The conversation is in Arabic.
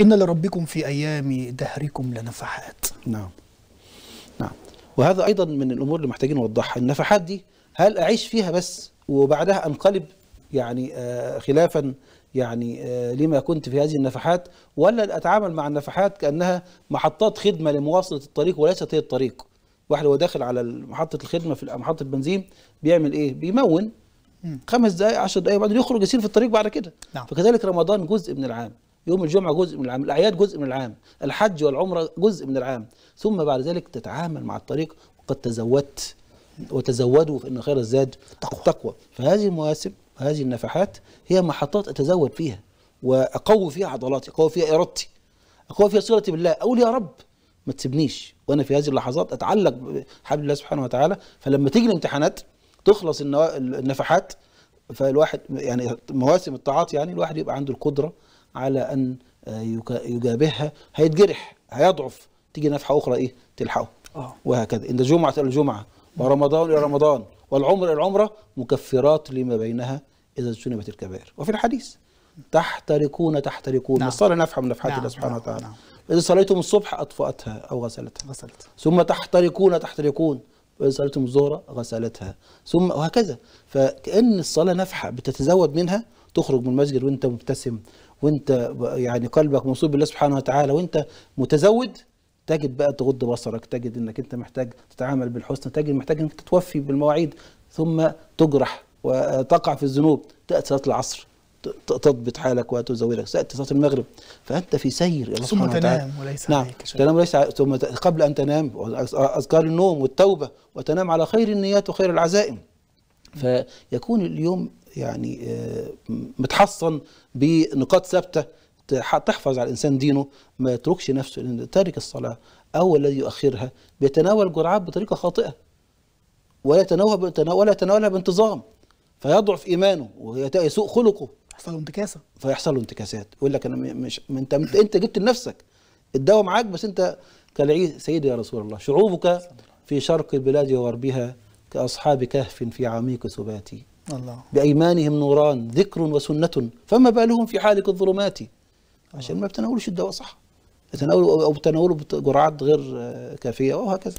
إن لربكم في أيام دهركم لنفحات نعم نعم وهذا أيضا من الأمور اللي محتاجين نوضحها النفحات دي هل أعيش فيها بس وبعدها أنقلب يعني آه، خلافا يعني آه، لما كنت في هذه النفحات ولا أتعامل مع النفحات كأنها محطات خدمة لمواصلة الطريق وليست هي الطريق واحد هو داخل على محطة الخدمة في محطة البنزين بيعمل إيه؟ بيمون خمس دقائق عشر دقائق بعد يخرج يسير في الطريق بعد كده نعم. فكذلك رمضان جزء من العام يوم الجمعة جزء من العام الأعياد جزء من العام الحج والعمرة جزء من العام ثم بعد ذلك تتعامل مع الطريق وقد تزودت وتزودوا فإن خير الزاد التقوى, التقوى. فهذه المواسم هذه النفحات هي محطات أتزود فيها وأقوي فيها عضلاتي أقوي فيها إرادتي أقوي فيها صلتي بالله أقول يا رب ما تسيبنيش وأنا في هذه اللحظات أتعلق بحبل الله سبحانه وتعالى فلما تيجي الامتحانات تخلص النفحات فالواحد يعني مواسم الطاعات يعني الواحد يبقى عنده القدرة على ان آه، يجابهها هيتجرح هيضعف تيجي نفحه اخرى ايه تلحقه آه. وهكذا ان جمعه الى الجمعه ورمضان الى رمضان والعمر الى العمره مكفرات لما بينها اذا اجتنبت الكبائر وفي الحديث تحترقون تحترقون نعم. الصلاه نفحه من نفحات نعم. الله سبحانه نعم، وتعالى نعم. فاذا صليتم الصبح اطفاتها او غسلتها غسلت ثم تحترقون تحترقون وإذا صليتم الظهر غسلتها ثم وهكذا فكأن الصلاة نفحة بتتزود منها تخرج من المسجد وانت مبتسم وانت يعني قلبك منصوب بالله سبحانه وتعالى وانت متزود تجد بقى تغض بصرك تجد انك انت محتاج تتعامل بالحسن تجد محتاج انك تتوفي بالمواعيد ثم تجرح وتقع في الذنوب تاتي صلاه العصر تضبط حالك وتزودك تاتي صلاه المغرب فانت في سير الله ثم تنام وليس نعم عليك شيء. تنام وليس ثم قبل ان تنام اذكار النوم والتوبه وتنام على خير النيات وخير العزائم فيكون اليوم يعني آه، متحصن بنقاط ثابته تحفظ على الانسان دينه ما يتركش نفسه لان تارك الصلاه او الذي يؤخرها بيتناول جرعات بطريقه خاطئه ولا يتناولها ولا يتناولها بانتظام فيضعف ايمانه ويسوء خلقه يحصل له انتكاسه فيحصل له انتكاسات يقول لك انا مش انت انت جبت لنفسك الدواء معاك بس انت كالعيد سيدي يا رسول الله شعوبك في شرق البلاد وغربها كأصحاب كهف في عميق سبات الله بأيمانهم نوران ذكر وسنة فما بالهم في حالك الظلمات عشان ما بتناولوش الدواء صح بتناولوا أو بتناولوا جرعات غير آه، كافية وهكذا